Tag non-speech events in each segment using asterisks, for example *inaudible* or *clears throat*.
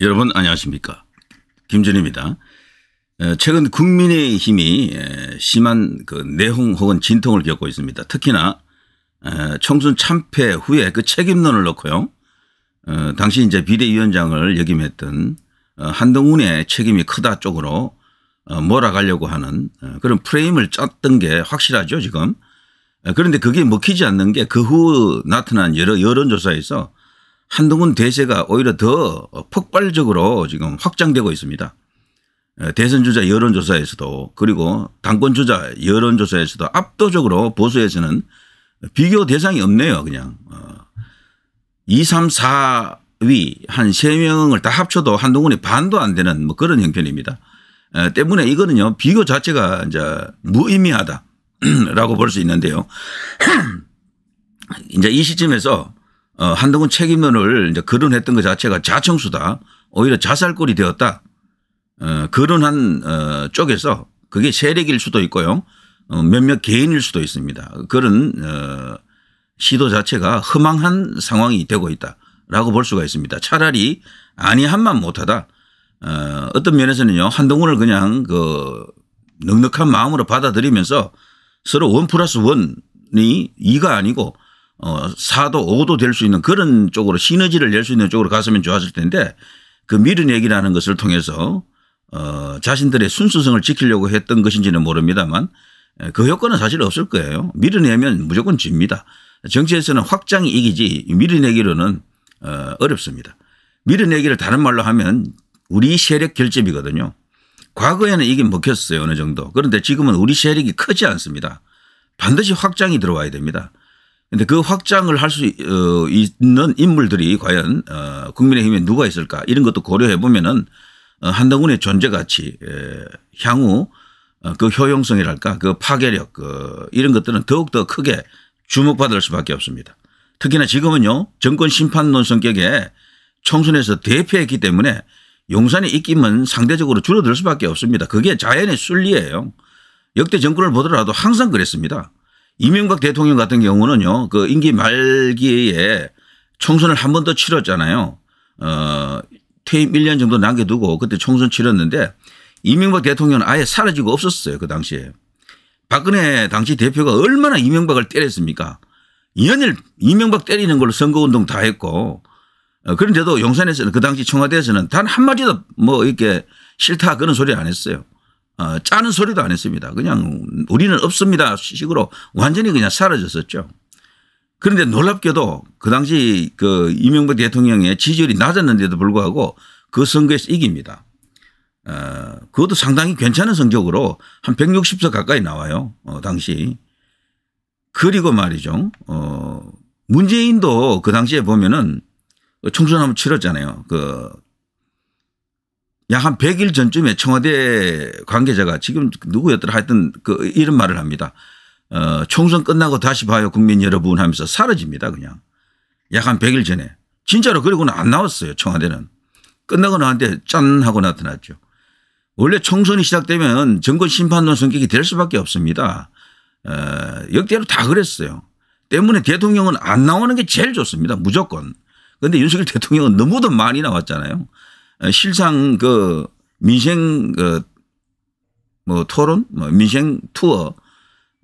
여러분 안녕하십니까. 김준입니다. 최근 국민의힘이 심한 그 내홍 혹은 진통을 겪고 있습니다. 특히나 청순 참패 후에 그 책임론을 놓고요. 어, 당시 이제 비대위원장을 역임했던 어, 한동훈의 책임이 크다 쪽으로 어, 몰아가려고 하는 그런 프레임을 짰던 게 확실하죠 지금. 그런데 그게 먹히지 않는 게 그 후 나타난 여러 여론조사에서 한동훈 대세가 오히려 더 폭발적으로 지금 확장되고 있습니다. 예, 대선 주자 여론조사에서도 그리고 당권 주자 여론조사에서도 압도적으로 보수에서는 비교 대상이 없네요. 그냥 2, 3, 4위 한 3명을 다 합쳐도 한동훈이 반도 안 되는 뭐 그런 형편입니다. 예, 때문에 이거는요 비교 자체가 이제 무의미하다라고 볼 수 있는데요. *clears throat* 이제 이 시점에서 어, 한동훈 책임론을 이제 거론했던 것 자체가 자청수다. 오히려 자살골이 되었다. 어, 거론한 어, 쪽에서 그게 세력일 수도 있고요. 어, 몇몇 개인일 수도 있습니다. 그런 어, 시도 자체가 허망한 상황이 되고 있다라고 볼 수가 있습니다. 차라리 아니한만 못하다. 어, 어떤 면에서는요 한동훈을 그냥 그 넉넉한 마음으로 받아들이면서 서로 원 플러스 원이 이가 아니고 어 4도 5도 될 수 있는 그런 쪽으로 시너지를 낼 수 있는 쪽으로 갔으면 좋았을 텐데 그 미른 얘기라는 것을 통해서 어 자신들의 순수성을 지키려고 했던 것인지는 모릅니다만 예, 그 효과는 사실 없을 거예요. 밀어내면 무조건 집니다. 정치에서는 확장이 이기지 밀어내기로는 어, 어렵습니다. 밀어내기를 다른 말로 하면 우리 세력 결집이거든요. 과거에는 이게 먹혔어요 어느 정도. 그런데 지금은 우리 세력이 크지 않습니다. 반드시 확장이 들어와야 됩니다. 그런데그 확장을 할수 어, 있는 인물들이 과연 어, 국민의힘에 누가 있을까 이런 것도 고려해 보면은 어, 한동훈의 존재 가치 향후 그 효용성이랄까 그 파괴력 그 이런 것들은 더욱더 크게 주목받을 수밖에 없습니다. 특히나 지금은요 정권 심판논 성격에 총선에서 대패했기 때문에 용산의 입김은 상대적으로 줄어들 수밖에 없습니다. 그게 자연의 순리예요. 역대 정권을 보더라도 항상 그랬습니다. 이명박 대통령 같은 경우는요, 그 임기 말기에 총선을 한 번 더 치렀잖아요. 어, 퇴임 1년 정도 남겨두고 그때 총선 치렀는데 이명박 대통령은 아예 사라지고 없었어요. 그 당시에. 박근혜 당시 대표가 얼마나 이명박을 때렸습니까? 연일 이명박 때리는 걸로 선거운동 다 했고 어, 그런데도 용산에서는 그 당시 청와대에서는 단 한마디도 뭐 이렇게 싫다 그런 소리 안 했어요. 어, 짜는 소리도 안 했습니다. 그냥 우리는 없습니다 식으로 완전히 그냥 사라졌었죠. 그런데 놀랍게도 그 당시 그 이명박 대통령의 지지율이 낮았는데도 불구하고 그 선거에서 이깁니다. 어, 그것도 상당히 괜찮은 성적으로 한 160석 가까이 나와요. 어, 당시. 그리고 말이죠. 어, 문재인도 그 당시에 보면은 총선 한번 치렀잖아요. 그 약한 100일 전쯤에 청와대 관계자가 지금 누구였더라 하여튼 그 이런 말을 합니다. 어, 총선 끝나고 다시 봐요 국민 여러분 하면서 사라집니다 그냥. 약 한 100일 전에. 진짜로 그리고는 안 나왔어요 청와대는. 끝나고 나한테 짠 하고 나타났죠. 원래 총선이 시작되면 정권 심판론 성격이 될 수밖에 없습니다. 어, 역대로 다 그랬어요. 때문에 대통령은 안 나오는 게 제일 좋습니다. 무조건. 그런데 윤석열 대통령은 너무도 많이 나왔잖아요. 어, 실상 그 민생 그 뭐 토론, 뭐 민생 투어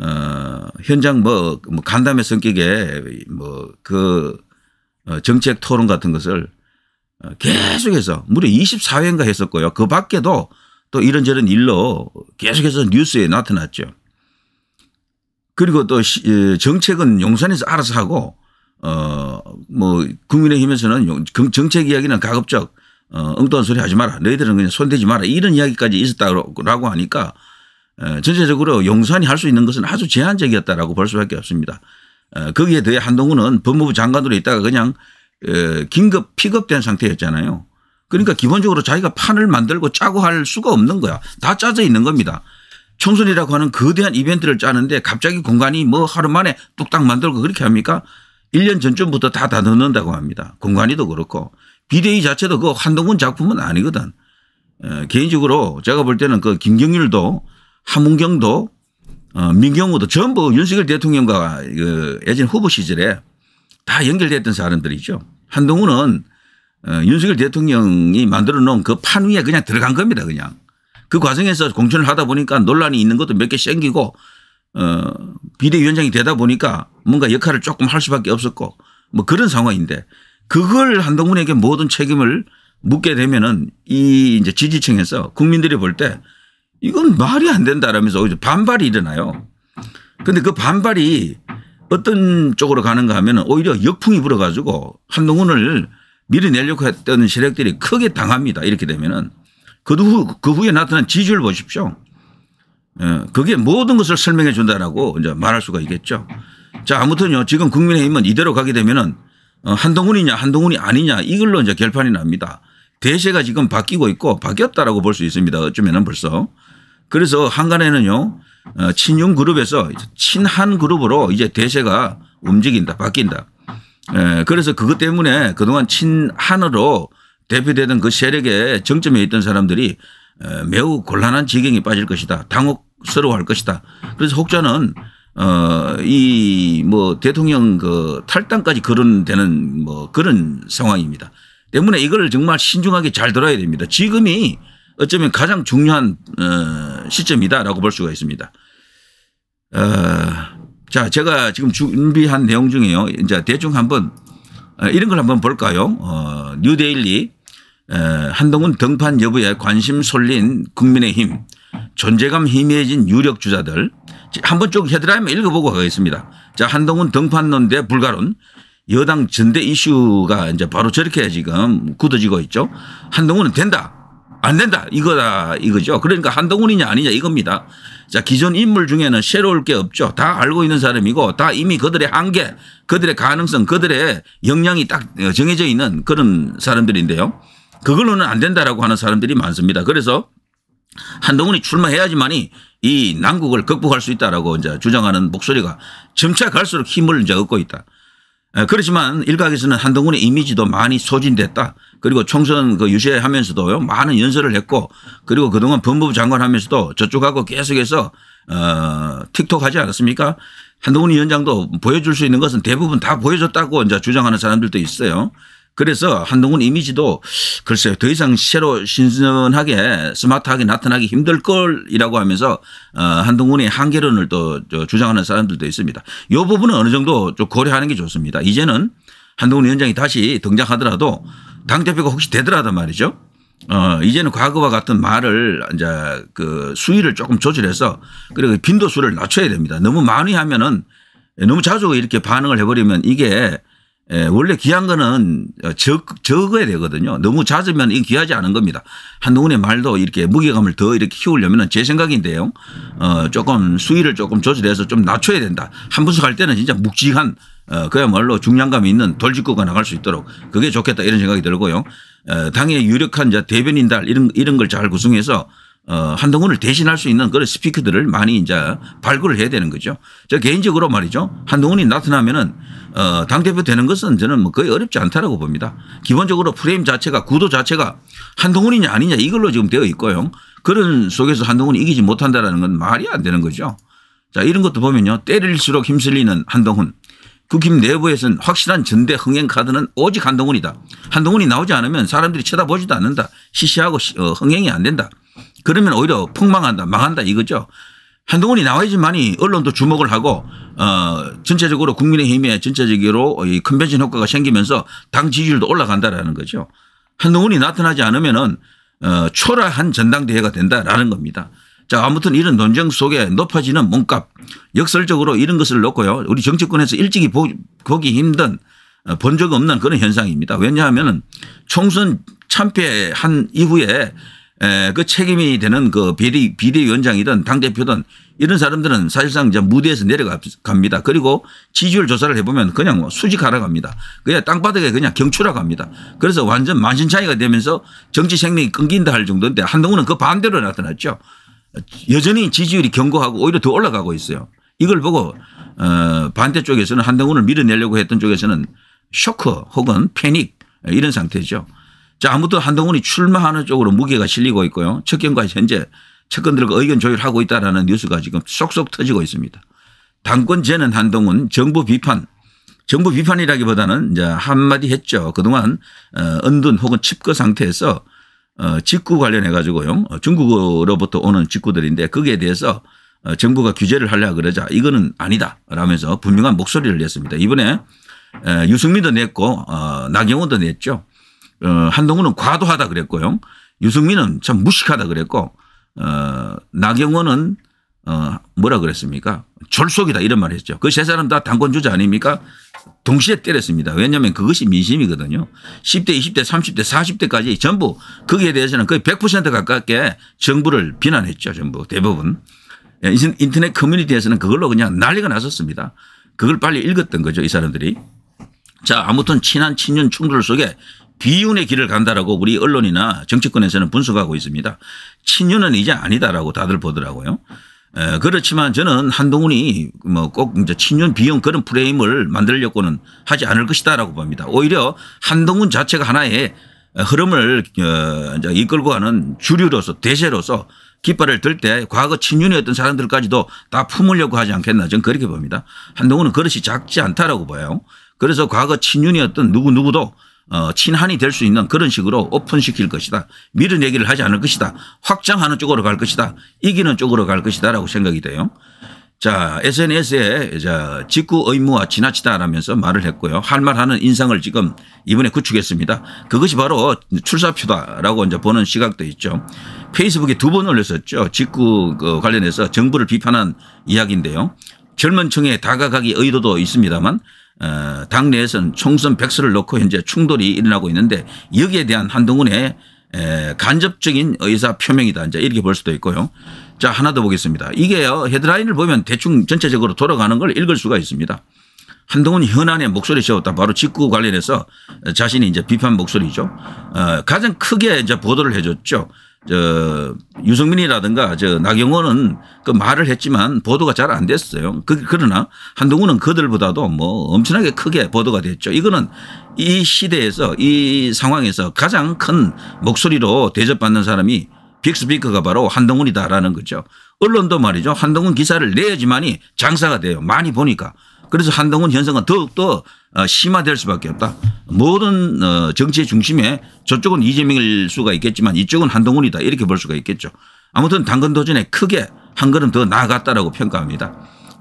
어 현장 뭐, 뭐 간담회 성격에 뭐그 어, 정책 토론 같은 것을 어, 계속해서 무려 24회인가 했었고요. 그 밖에도 또 이런저런 일로 계속해서 뉴스에 나타났죠. 그리고 또 정책은 용산에서 알아서 하고 어 뭐 국민의힘에서는 정책 이야기는 가급적 어, 엉뚱한 소리 하지 마라. 너희들은 그냥 손대지 마라. 이런 이야기까지 있었다고 하니까 어, 전체적으로 용산이 할 수 있는 것은 아주 제한적이었다라고 볼 수밖에 없습니다. 어, 거기에 대해 한동훈은 법무부 장관으로 있다가 그냥 어, 긴급 피급된 상태였잖아요. 그러니까 기본적으로 자기가 판을 만들고 짜고 할 수가 없는 거야. 다 짜져 있는 겁니다. 총선이라고 하는 거대한 이벤트를 짜는데 갑자기 공간이 뭐 하루 만에 뚝딱 만들고 그렇게 합니까? 1년 전쯤부터 다 다듬는다고 합니다. 공간이도 그렇고. 비대위 자체도 그 한동훈 작품은 아니거든. 예, 개인적으로 제가 볼 때는 그 김경률도 함문경도 어, 민경우도 전부 윤석열 대통령과 그 예전 후보 시절에 다 연결됐던 사람들이죠. 한동훈은 어, 윤석열 대통령이 만들어 놓은 그 판 위에 그냥 들어간 겁니다. 그냥. 그 과정에서 공천을 하다 보니까 논란이 있는 것도 몇 개 생기고 어, 비대위원장이 되다 보니까 뭔가 역할을 조금 할 수밖에 없었고 뭐 그런 상황인데 그걸 한동훈에게 모든 책임을 묻게 되면은 이 이제 지지층에서 국민들이 볼 때 이건 말이 안 된다라면서 오히려 반발이 일어나요. 근데 그 반발이 어떤 쪽으로 가는가 하면은 오히려 역풍이 불어가지고 한동훈을 밀어내려고 했던 세력들이 크게 당합니다. 이렇게 되면은 그, 후, 그 후에 나타난 지지율 보십시오. 예, 그게 모든 것을 설명해 준다라고 이제 말할 수가 있겠죠. 자, 아무튼요. 지금 국민의힘은 이대로 가게 되면은 어, 한동훈이냐 한동훈이 아니냐 이걸로 이제 결판이 납니다. 대세가 지금 바뀌고 있고 바뀌었다라고 볼 수 있습니다. 어쩌면은 벌써. 그래서 한간에는요 어, 친윤 그룹에서 친한 그룹으로 이제 대세가 움직인다 바뀐다. 예, 그래서 그것 때문에 그동안 친한으로 대표되던 그 세력의 정점에 있던 사람들이 어, 매우 곤란한 지경에 빠질 것이다. 당혹스러워할 것이다. 그래서 혹자는 어, 이 뭐 대통령 그 탈당까지 거론 되는 뭐 그런 상황입니다. 때문에 이걸 정말 신중하게 잘 들어야 됩니다. 지금이 어쩌면 가장 중요한 어, 시점이다라고 볼 수가 있습니다. 어, 자, 제가 지금 준비한 내용 중에요. 이제 대충 한번 어, 이런 걸 한번 볼까요? 어, 뉴데일리 에, 한동훈 등판 여부에 관심 쏠린 국민의힘 존재감 희미해진 유력 주자들 한번 쭉 헤드라인만 읽어보고 가겠습니다. 자, 한동훈 등판론 대 불가론. 여당 전대 이슈가 이제 바로 저렇게 지금 굳어지고 있죠. 한동훈은 된다. 안 된다. 이거다. 이거죠. 그러니까 한동훈이냐 아니냐 이겁니다. 자, 기존 인물 중에는 새로울 게 없죠. 다 알고 있는 사람이고 다 이미 그들의 한계, 그들의 가능성, 그들의 역량이 딱 정해져 있는 그런 사람들인데요. 그걸로는 안 된다라고 하는 사람들이 많습니다. 그래서 한동훈이 출마해야지만이 이 난국을 극복할 수 있다라고 이제 주장하는 목소리가 점차 갈수록 힘을 이제 얻고 있다. 그렇지만 일각에서는 한동훈의 이미지도 많이 소진됐다. 그리고 총선 그유세하면서도 많은 연설을 했고 그리고 그동안 법무부 장관 하면서도 저쪽하고 계속해서 어 틱톡 하지 않았습니까? 한동훈 위원장도 보여줄 수 있는 것은 대부분 다 보여줬다고 이제 주장하는 사람들도 있어요. 그래서 한동훈 이미지도 글쎄요 더 이상 새로 신선하게 스마트하게 나타나기 힘들 걸이라고 하면서 어, 한동훈의 한계론을 또 주장하는 사람들도 있습니다. 이 부분은 어느 정도 좀 고려하는 게 좋습니다. 이제는 한동훈 위원장이 다시 등장하더라도 당대표가 혹시 되더라도 말이죠. 어, 이제는 과거와 같은 말을 이제 그 수위를 조금 조절해서 그리고 빈도수를 낮춰야 됩니다. 너무 많이 하면은 너무 자주 이렇게 반응을 해버리면 이게 예, 원래 귀한 거는 어, 적, 적어야 되거든요. 너무 잦으면 이 귀하지 않은 겁니다. 한동훈의 말도 이렇게 무게감을 더 이렇게 키우려면 제 생각인데요. 어, 조금 수위를 조금 조절해서 좀 낮춰야 된다. 한 분석할 때는 진짜 묵직한 어, 그야말로 중량감이 있는 돌직구가 나갈 수 있도록 그게 좋겠다 이런 생각이 들고요. 어, 당의 유력한 대변인달 이런, 이런 걸 잘 구성해서 어, 한동훈을 대신할 수 있는 그런 스피커들을 많이 이제 발굴을 해야 되는 거죠. 저 개인적으로 말이죠. 한동훈이 나타나면은 어, 당대표 되는 것은 저는 뭐 거의 어렵지 않다라고 봅니다. 기본적으로 프레임 자체가 구도 자체가 한동훈이냐 아니냐 이걸로 지금 되어 있고요. 그런 속에서 한동훈이 이기지 못한다라는 건 말이 안 되는 거죠. 자, 이런 것도 보면요. 때릴수록 힘쓸리는 한동훈. 국힘 내부에서는 확실한 전대 흥행 카드는 오직 한동훈이다. 한동훈이 나오지 않으면 사람들이 쳐다보지도 않는다. 시시하고 어, 흥행이 안 된다. 그러면 오히려 폭망한다 망한다 이거죠. 한동훈이 나와야지만이 언론도 주목을 하고 어 전체적으로 국민의힘에 전체적으로 이 컨벤션 효과가 생기면서 당 지지율도 올라간다라는 거죠. 한동훈이 나타나지 않으면은 어 초라한 전당대회가 된다라는 겁니다. 자 아무튼 이런 논쟁 속에 높아지는 몸값 역설적으로 이런 것을 놓고요 우리 정치권에서 일찍이 보, 기 힘든 어, 본적 없는 그런 현상입니다. 왜냐하면 총선 참패한 이후에 그 책임이 되는 그 비리, 비리위원장이든 당대표든 이런 사람들은 사실상 이제 무대에서 내려갑니다. 그리고 지지율 조사를 해보면 그냥 뭐 수직 하러갑니다 그냥 땅바닥에 그냥 경추락갑니다 그래서 완전 만신창이가 되면서 정치 생명이 끊긴다 할 정도인데 한동훈은 그 반대로 나타났죠. 여전히 지지율이 견고하고 오히려 더 올라가고 있어요. 이걸 보고 어, 반대쪽에서는 한동훈을 밀어내려고 했던 쪽에서는 쇼크 혹은 패닉 이런 상태죠. 자, 아무튼 한동훈이 출마하는 쪽으로 무게가 실리고 있고요. 측근까 현재 측근들과 의견 조율하고 있다라 뉴스가 지금 쏙쏙 터지고 있습니다. 당권재는 한동훈 정부 비판 정부 비판이라기보다는 이제 한마디 했죠. 그동안 어, 은둔 혹은 칩거 상태에서 어, 직구 관련해 가지고요. 어, 중국으로부터 오는 직구들인데 거기에 대해서 정부가 규제를 하려 그러자 이거는 아니다 라면서 분명한 목소리를 냈습니다. 이번에 유승민도 냈고 나경원도 냈죠. 어, 한동훈은 과도하다 그랬고요. 유승민은 참 무식하다 그랬고 어, 나경원은 어, 뭐라 그랬습니까? 졸속이다 이런 말을 했죠. 그 세 사람 다 당권주자 아닙니까? 동시에 때렸습니다. 왜냐하면 그것이 민심이거든요. 10대, 20대, 30대, 40대까지 전부 거기에 대해서는 거의 100% 가깝게 정부를 비난했죠. 전부 대부분. 예, 인터넷 커뮤니티에서는 그걸로 그냥 난리가 났었습니다. 그걸 빨리 읽었던 거죠. 이 사람들이. 자, 아무튼 친한 친윤 충돌 속에 비윤의 길을 간다라고 우리 언론이나 정치권에서는 분석하고 있습니다. 친윤은 이제 아니다라고 다들 보더라고요. 에, 그렇지만 저는 한동훈이 뭐 꼭 이제 친윤 비용 그런 프레임을 만들려고는 하지 않을 것이다라고 봅니다. 오히려 한동훈 자체가 하나의 흐름을 어, 이끌고 가는 주류로서 대세로서 깃발을 들 때 과거 친윤이었던 사람들까지도 다 품으려고 하지 않겠나 저는 그렇게 봅니다. 한동훈은 그릇이 작지 않다라고 봐요. 그래서 과거 친윤이었던 누구누구도 어, 친한이 될 수 있는 그런 식으로 오픈시킬 것이다. 미어얘기를 하지 않을 것이다. 확장하는 쪽으로 갈 것이다. 이기는 쪽으로 갈 것이다 라고 생각이 돼요. 자, SNS에 자, 직구 의무와 지나치다라면서 말을 했고요. 할말 하는 인상을 지금 이번에 구축했습니다. 그것이 바로 출사표다라고 이제 보는 시각도 있죠. 페이스북에 두 번 올렸었죠. 직구 그 관련해서 정부를 비판한 이야기인데요. 젊은 층에 다가가기 의도도 있습니다만 어, 당내에서는 총선 백서를 놓고 현재 충돌이 일어나고 있는데 여기에 대한 한동훈의 간접적인 의사 표명이다. 이제 이렇게 볼 수도 있고요. 자, 하나 더 보겠습니다. 이게요, 헤드라인을 보면 대충 전체적으로 돌아가는 걸 읽을 수가 있습니다. 한동훈 현안의 목소리 세웠다. 바로 직구 관련해서 자신이 이제 비판 목소리죠. 어, 가장 크게 이제 보도를 해줬죠. 저 유승민이라든가 저 나경원은 그 말을 했지만 보도가 잘 안 됐어요. 그 그러나 한동훈은 그들보다도 뭐 엄청나게 크게 보도가 됐죠. 이거는 이 시대에서 이 상황에서 가장 큰 목소리로 대접받는 사람이 빅스피커가 바로 한동훈이다라는 거죠. 언론도 말이죠. 한동훈 기사를 내야지만이 장사가 돼요. 많이 보니까. 그래서 한동훈 현상은 더욱더 어, 심화될 수밖에 없다. 모든 어, 정치의 중심에 저쪽은 이재명일 수가 있겠지만 이쪽은 한동훈이다 이렇게 볼 수가 있겠죠. 아무튼 당근 도전에 크게 한 걸음 더 나아갔다라고 평가합니다.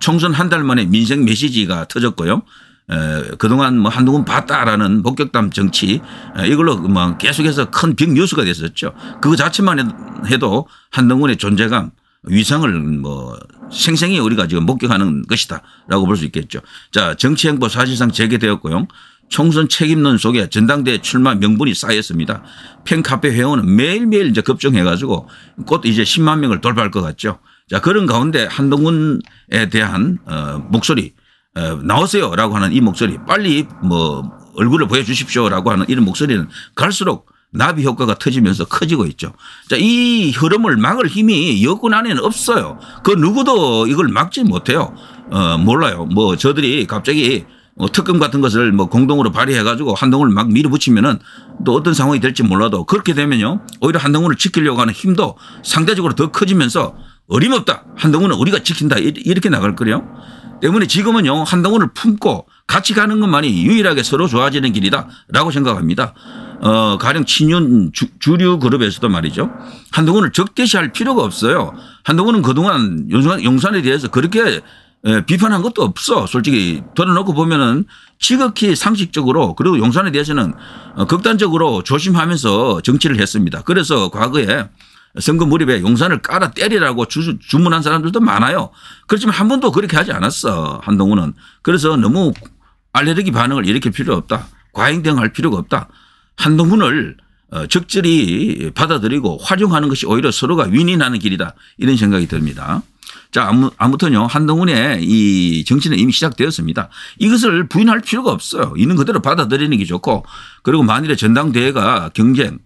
총선 한 달 만에 민생 메시지가 터졌고요. 에, 그동안 뭐 한동훈 봤다라는 목격담 정치 에, 이걸로 뭐 계속해서 큰빅 뉴스가 됐었죠. 그거 자체만 해도 한동훈의 존재감 위상을 뭐 생생히 우리가 지금 목격하는 것이다라고 볼 수 있겠죠. 자, 정치 행보 사실상 재개되었고요. 총선 책임론 속에 전당대 출마 명분이 쌓였습니다. 팬카페 회원은 매일매일 이제 급증해 가지고 곧 이제 10만 명을 돌파할 것 같죠. 자, 그런 가운데 한동훈에 대한 어, 목소리 어, 나오세요라고 하는 이 목소리 빨리 뭐 얼굴을 보여주십시오라고 하는 이런 목소리는 갈수록 나비 효과가 터지면서 커지고 있죠. 자, 이 흐름을 막을 힘이 여권 안에는 없어요. 그 누구도 이걸 막지 못해요. 어, 몰라요. 뭐 저들이 갑자기 뭐 특검 같은 것을 뭐 공동으로 발휘해 가지고 한동훈을 막 밀어붙이면은 또 어떤 상황이 될지 몰라도 그렇게 되면요. 오히려 한동훈을 지키려고 하는 힘도 상대적으로 더 커지면서 어림없다. 한동훈은 우리가 지킨다. 이렇게 나갈 거예요. 때문에 지금은요. 한동훈을 품고 같이 가는 것만이 유일하게 서로 좋아지는 길이다라고 생각합니다. 어, 가령 친윤 주, 류 그룹에서도 말이죠. 한동훈을 적대시할 필요가 없어요. 한동훈은 그동안 용산, 용산에 대해서 그렇게 예, 비판한 것도 없어. 솔직히 털어놓고 보면은 지극히 상식적으로 그리고 용산에 대해서는 어, 극단적으로 조심하면서 정치를 했습니다. 그래서 과거에 선거 무렵에 용산을 깔아 때리라고 주, 주문한 사람들도 많아요. 그렇지만 한 번도 그렇게 하지 않았어. 한동훈은. 그래서 너무 알레르기 반응을 일으킬 필요 없다. 과잉 대응할 필요가 없다. 한동훈을 어, 적절히 받아들이고 활용하는 것이 오히려 서로가 윈윈하는 길이다 이런 생각이 듭니다. 자 아무, 아무튼요 한동훈의 이 정치는 이미 시작되었습니다. 이것을 부인할 필요가 없어요. 있는 그대로 받아들이는 게 좋고 그리고 만일에 전당대회가 경쟁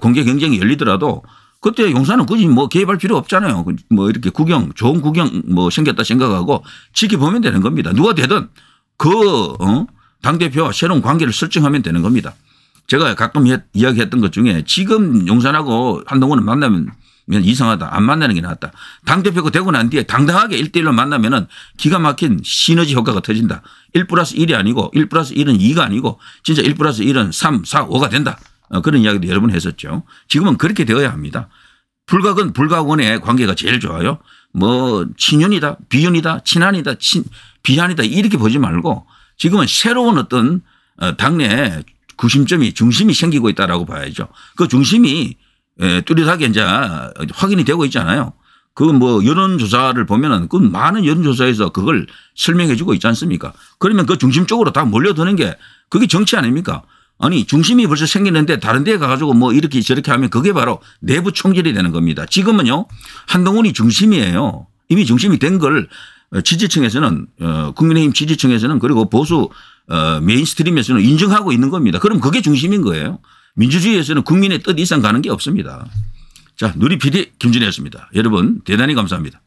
공개 경쟁이 열리더라도 그때 용산은 굳이 뭐 개입할 필요 없잖아요. 그, 뭐 이렇게 구경 좋은 구경 뭐 생겼다 생각하고 지켜보면 되는 겁니다. 누가 되든 그 어? 당대표와 새로운 관계를 설정하면 되는 겁니다. 제가 가끔 이야기했던 것 중에 지금 용산하고 한동훈은 만나면 이상하다. 안 만나는 게 낫다. 당대표가 되고 난 뒤에 당당하게 1대1로 만나면은 기가 막힌 시너지 효과가 터진다. 1 플러스 1이 아니고 1 플러스 1은 2가 아니고 진짜 1 플러스 1은 3, 4, 5가 된다. 어, 그런 이야기도 여러 번 했었죠. 지금은 그렇게 되어야 합니다. 불각은 불각원의 관계가 제일 좋아요. 뭐 친윤이다, 비윤이다, 친한이다, 친, 비한이다 이렇게 보지 말고 지금은 새로운 어떤 어, 당내 구심점이 중심이 생기고 있다라고 봐야죠. 그 중심이 예, 뚜렷하게 이제 확인이 되고 있잖아요. 그 뭐 여론조사를 보면은 그 많은 여론조사에서 그걸 설명해 주고 있지 않습니까? 그러면 그 중심 쪽으로 다 몰려드는 게 그게 정치 아닙니까? 아니 중심이 벌써 생기는데 다른 데 가가지고 뭐 이렇게 저렇게 하면 그게 바로 내부 총질이 되는 겁니다. 지금은요 한동훈이 중심이에요. 이미 중심이 된 걸 지지층에서는 어, 국민의힘 지지층에서는 그리고 보수 어, 메인스트림에서는 인정하고 있는 겁니다. 그럼 그게 중심인 거예요. 민주주의에서는 국민의 뜻 이상 가는 게 없습니다. 자, 누리 PD 김준혜였습니다. 여러분 대단히 감사합니다.